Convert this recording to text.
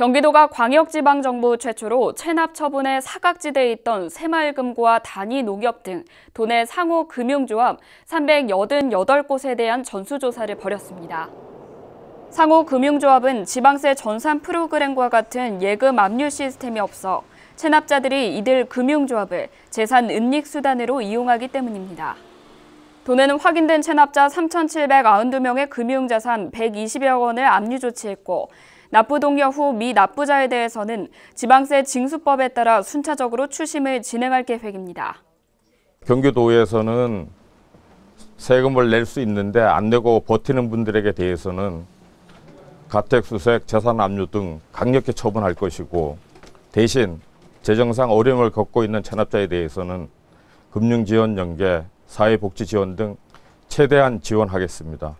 경기도가 광역지방정부 최초로 체납 처분의 사각지대에 있던 새마을금고와 단위 농협 등 도내 상호 금융조합 388곳에 대한 전수조사를 벌였습니다. 상호 금융조합은 지방세 전산 프로그램과 같은 예금 압류 시스템이 없어 체납자들이 이들 금융조합을 재산 은닉 수단으로 이용하기 때문입니다. 도내는 확인된 체납자 3,792명의 금융자산 120여 원을 압류 조치했고 납부동여 후 미납부자에 대해서는 지방세 징수법에 따라 순차적으로 추심을 진행할 계획입니다. 경기도에서는 세금을 낼 수 있는데 안 내고 버티는 분들에게 대해서는 가택수색, 재산 압류 등 강력히 처분할 것이고 대신 재정상 어려움을 겪고 있는 체납자에 대해서는 금융지원 연계, 사회복지지원 등 최대한 지원하겠습니다.